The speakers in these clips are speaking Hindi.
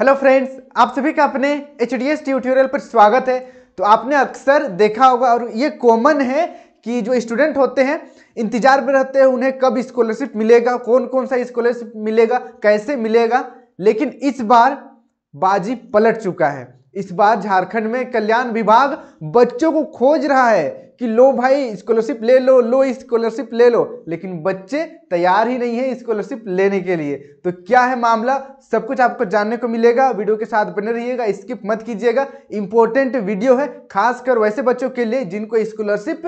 हेलो फ्रेंड्स आप सभी का अपने एच डी एस ट्यूटोरियल पर स्वागत है तो आपने अक्सर देखा होगा और ये कॉमन है कि जो स्टूडेंट होते हैं इंतजार में रहते हैं उन्हें कब स्कॉलरशिप मिलेगा कौन कौन सा स्कॉलरशिप मिलेगा कैसे मिलेगा लेकिन इस बार बाजी पलट चुका है इस बार झारखंड में कल्याण विभाग बच्चों को खोज रहा है कि लो भाई स्कॉलरशिप ले लो लो स्कॉलरशिप ले लो लेकिन बच्चे तैयार ही नहीं है स्कॉलरशिप लेने के लिए तो क्या है मामला सब कुछ आपको जानने को मिलेगा वीडियो के साथ बने रहिएगा स्किप मत कीजिएगा इंपॉर्टेंट वीडियो है खासकर वैसे बच्चों के लिए जिनको स्कॉलरशिप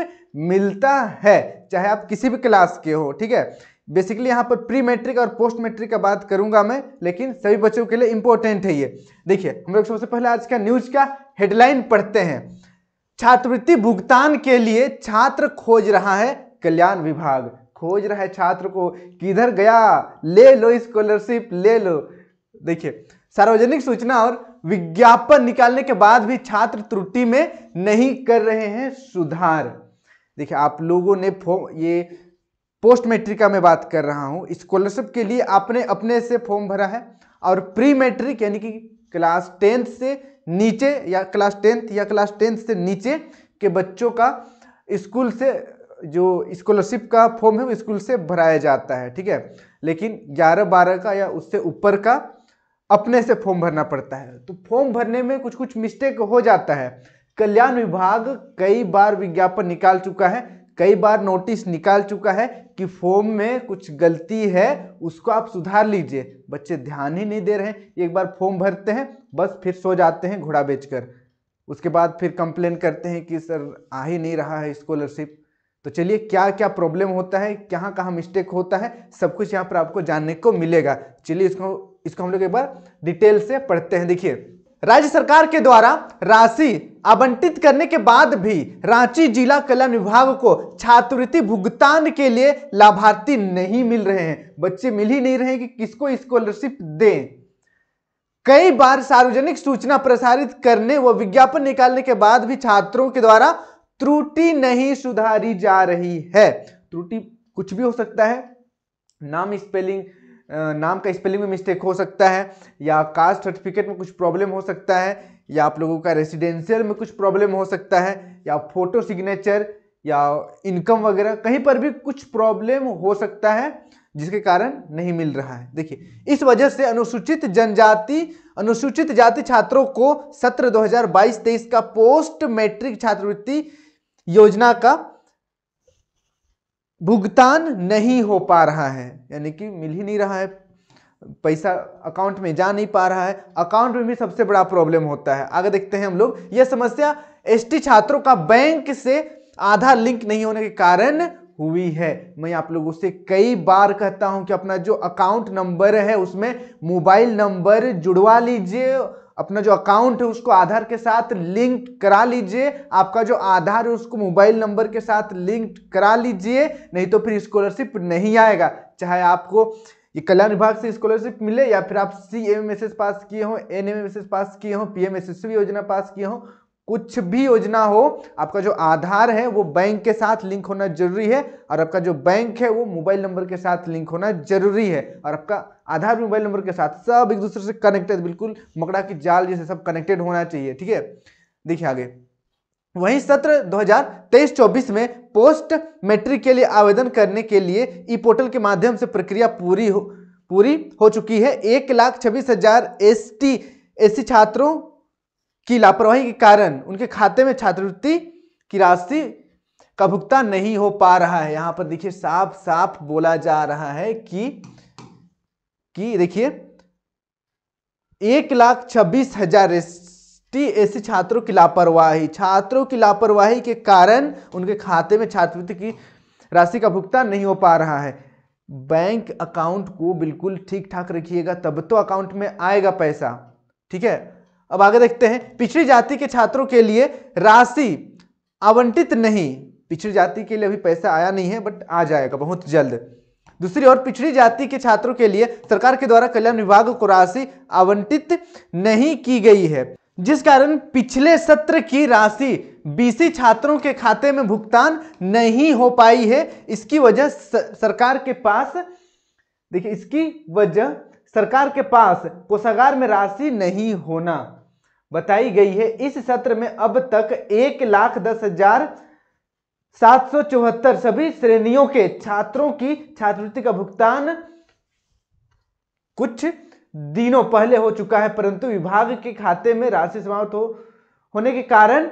मिलता है चाहे आप किसी भी क्लास के हो ठीक है बेसिकली यहाँ पर प्री मैट्रिक और पोस्ट मैट्रिक का बात करूंगा मैं लेकिन सभी बच्चों के लिए इंपॉर्टेंट है ये देखिए हम लोग सबसे पहले आज का न्यूज का हेडलाइन पढ़ते हैं छात्रवृत्ति भुगतान के लिए छात्र खोज रहा है कल्याण विभाग खोज रहा है छात्र को किधर गया ले लो स्कॉलरशिप ले लो देखिए सार्वजनिक सूचना और विज्ञापन निकालने के बाद भी छात्र त्रुटि में नहीं कर रहे हैं सुधार देखिए आप लोगों ने फॉर्म ये पोस्ट मैट्रिक का मैं बात कर रहा हूँ स्कॉलरशिप के लिए आपने अपने से फॉर्म भरा है और प्री मैट्रिक यानी कि क्लास टेंथ से नीचे या क्लास टेंथ या क्लास टेंथ से नीचे के बच्चों का स्कूल से जो स्कॉलरशिप का फॉर्म है वो स्कूल से भराया जाता है ठीक है लेकिन ग्यारह बारह का या उससे ऊपर का अपने से फॉर्म भरना पड़ता है तो फॉर्म भरने में कुछ कुछ मिस्टेक हो जाता है कल्याण विभाग कई बार विज्ञापन निकाल चुका है कई बार नोटिस निकाल चुका है कि फॉर्म में कुछ गलती है उसको आप सुधार लीजिए बच्चे ध्यान ही नहीं दे रहे हैं एक बार फॉर्म भरते हैं बस फिर सो जाते हैं घोड़ा बेचकर उसके बाद फिर कंप्लेन करते हैं कि सर आ ही नहीं रहा है स्कॉलरशिप तो चलिए क्या क्या प्रॉब्लम होता है कहाँ कहाँ मिस्टेक होता है सब कुछ यहाँ पर आपको जानने को मिलेगा चलिए इसको इसको हम लोग एक बार डिटेल से पढ़ते हैं देखिए राज्य सरकार के द्वारा राशि आवंटित करने के बाद भी रांची जिला कल्याण विभाग को छात्रवृत्ति भुगतान के लिए लाभार्थी नहीं मिल रहे हैं बच्चे मिल ही नहीं रहे कि किसको स्कॉलरशिप दें कई बार सार्वजनिक सूचना प्रसारित करने व विज्ञापन निकालने के बाद भी छात्रों के द्वारा त्रुटि नहीं सुधारी जा रही है त्रुटि कुछ भी हो सकता है नाम स्पेलिंग नाम का स्पेलिंग में मिस्टेक हो सकता है या कास्ट सर्टिफिकेट में कुछ प्रॉब्लम हो सकता है या आप लोगों का रेसिडेंशियल में कुछ प्रॉब्लम हो सकता है या फोटो सिग्नेचर या इनकम वगैरह कहीं पर भी कुछ प्रॉब्लम हो सकता है जिसके कारण नहीं मिल रहा है देखिए इस वजह से अनुसूचित जनजाति अनुसूचित जाति छात्रों को सत्र 2022-23 का पोस्ट मैट्रिक छात्रवृत्ति योजना का भुगतान नहीं हो पा रहा है यानी कि मिल ही नहीं रहा है पैसा अकाउंट में जा नहीं पा रहा है अकाउंट में भी सबसे बड़ा प्रॉब्लम होता है आगे देखते हैं हम लोग यह समस्या एसटी छात्रों का बैंक से आधा लिंक नहीं होने के कारण हुई है मैं आप लोगों से कई बार कहता हूं कि अपना जो अकाउंट नंबर है उसमें मोबाइल नंबर जुड़वा लीजिए अपना जो अकाउंट है उसको आधार के साथ लिंक करा लीजिए आपका जो आधार है उसको मोबाइल नंबर के साथ लिंक करा लीजिए नहीं तो फिर स्कॉलरशिप नहीं आएगा चाहे आपको ये कल्याण विभाग से स्कॉलरशिप मिले या फिर आप सी एम एस पास किए हों एन एम एस पास किए हों पी एम एस योजना पास किए हों कुछ भी योजना हो आपका जो आधार है वो बैंक के साथ लिंक होना जरूरी है और आपका जो बैंक है वो मोबाइल नंबर के साथ लिंक होना जरूरी है और आपका आधार मोबाइल नंबर के साथ सब एक दूसरे से कनेक्टेड बिल्कुल मकड़ा की जाल जैसे सब कनेक्टेड होना चाहिए ठीक है देखिए आगे वहीं सत्र 2023-24 में पोस्ट मैट्रिक के लिए आवेदन करने के लिए ई पोर्टल के माध्यम से प्रक्रिया पूरी हो पूरी हो चुकी है एक लाख छब्बीस हजार एस टी छात्रों की लापरवाही के कारण उनके खाते में छात्रवृत्ति की राशि का भुगतान नहीं हो पा रहा है यहां पर देखिए साफ साफ बोला जा रहा है कि कि देखिए एक लाख छब्बीस हजार ऐसे छात्रों की लापरवाही छात्रों की लापरवाही के कारण उनके खाते में छात्रवृत्ति की राशि का भुगतान नहीं हो पा रहा है बैंक अकाउंट को बिल्कुल ठीक ठाक रखिएगा तब तो अकाउंट में आएगा पैसा ठीक है अब आगे देखते हैं पिछड़ी जाति के छात्रों के लिए राशि आवंटित नहीं पिछड़ी जाति के लिए अभी पैसा आया नहीं है बट आ जाएगा बहुत जल्द दूसरी ओर पिछड़ी जाति के छात्रों के लिए सरकार के द्वारा कल्याण विभाग को राशि आवंटित नहीं की गई है जिस कारण पिछले सत्र की राशि बीसी छात्रों के खाते में भुगतान नहीं हो पाई है इसकी वजह सरकार के पास देखिए इसकी वजह सरकार के पास कोषागार में राशि नहीं होना बताई गई है इस सत्र में अब तक एक लाख दस हजार सात सौ चौहत्तर सभी श्रेणियों के छात्रों की छात्रवृत्ति का भुगतान कुछ दिनों पहले हो चुका है परंतु विभाग के खाते में राशि समाप्त हो होने के कारण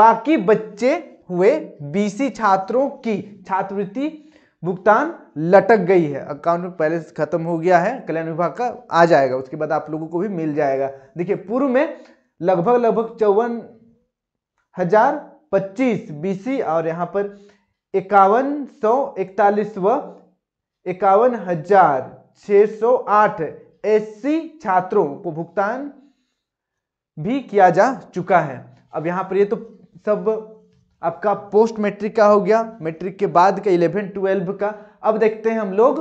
बाकी बच्चे हुए बीसी छात्रों की छात्रवृत्ति भुगतान लटक गई है अकाउंट में पहले से खत्म हो गया है कल्याण विभाग का आ जाएगा उसके बाद आप लोगों को भी मिल जाएगा देखिए पूर्व में लगभग लगभग चौवन हजार पच्चीस बीसी और यहाँ पर इक्यावन सौ इकतालीस व इक्यावन हजार छ सौ आठ एससी छात्रों को भुगतान भी किया जा चुका है अब यहाँ पर ये तो सब आपका पोस्ट मैट्रिक का हो गया मैट्रिक के बाद का इलेवन ट्वेल्व का अब देखते हैं हम लोग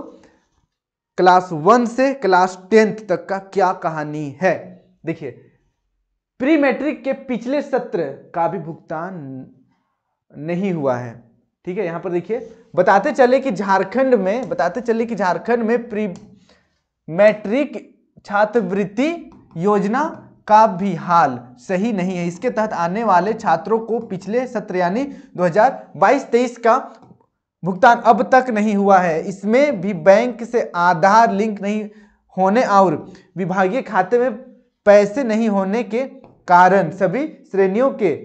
क्लास वन से क्लास टेंथ तक का क्या कहानी है देखिए प्री मैट्रिक के पिछले सत्र का भी भुगतान नहीं हुआ है ठीक है यहां पर देखिए बताते चले कि झारखंड में बताते चले कि झारखंड में प्री मैट्रिक छात्रवृत्ति योजना का भी हाल सही नहीं है इसके तहत आने वाले छात्रों को पिछले सत्र यानी 2022-23 का भुगतान अब तक नहीं हुआ है इसमें भी बैंक से आधार लिंक नहीं होने और विभागीय खाते में पैसे नहीं होने के कारण सभी श्रेणियों के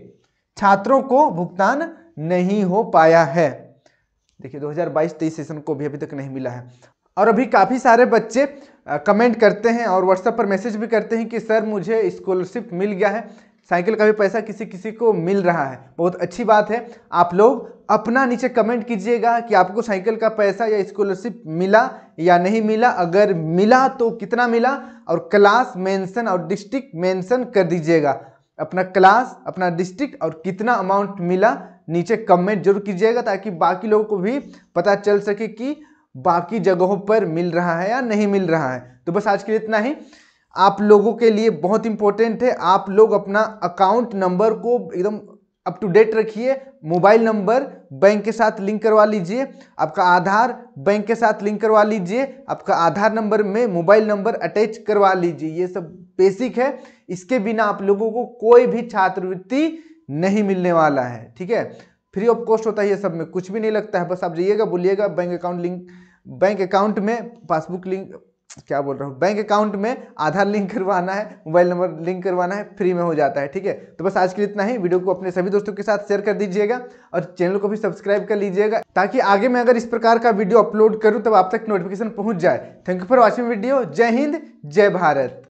छात्रों को भुगतान नहीं हो पाया है देखिए 2022-23 सेशन को भी अभी तक नहीं मिला है और अभी काफ़ी सारे बच्चे कमेंट करते हैं और व्हाट्सएप पर मैसेज भी करते हैं कि सर मुझे स्कॉलरशिप मिल गया है साइकिल का भी पैसा किसी किसी को मिल रहा है बहुत अच्छी बात है आप लोग अपना नीचे कमेंट कीजिएगा कि आपको साइकिल का पैसा या स्कॉलरशिप मिला या नहीं मिला अगर मिला तो कितना मिला और क्लास मेंशन और डिस्ट्रिक्ट मेंशन कर दीजिएगा अपना क्लास अपना डिस्ट्रिक्ट और कितना अमाउंट मिला नीचे कमेंट जरूर कीजिएगा ताकि बाकी लोगों को भी पता चल सके कि बाकी जगहों पर मिल रहा है या नहीं मिल रहा है तो बस आज के लिए इतना ही आप लोगों के लिए बहुत इंपॉर्टेंट है आप लोग अपना अकाउंट नंबर को एकदम अप टू डेट रखिए मोबाइल नंबर बैंक के साथ लिंक करवा लीजिए आपका आधार बैंक के साथ लिंक करवा लीजिए आपका आधार नंबर में मोबाइल नंबर अटैच करवा लीजिए ये सब बेसिक है इसके बिना आप लोगों को कोई भी छात्रवृत्ति नहीं मिलने वाला है ठीक है फ्री ऑफ कॉस्ट होता है ये सब में कुछ भी नहीं लगता है बस आप जाइएगा बोलिएगा bank account link bank account में पासबुक लिंक क्या बोल रहा हूँ बैंक अकाउंट में आधार लिंक करवाना है मोबाइल नंबर लिंक करवाना है फ्री में हो जाता है ठीक है तो बस आज के लिए इतना ही वीडियो को अपने सभी दोस्तों के साथ शेयर कर दीजिएगा और चैनल को भी सब्सक्राइब कर लीजिएगा ताकि आगे मैं अगर इस प्रकार का वीडियो अपलोड करूँ तब आप तक नोटिफिकेशन पहुँच जाए thank you for watching video जय हिंद जय भारत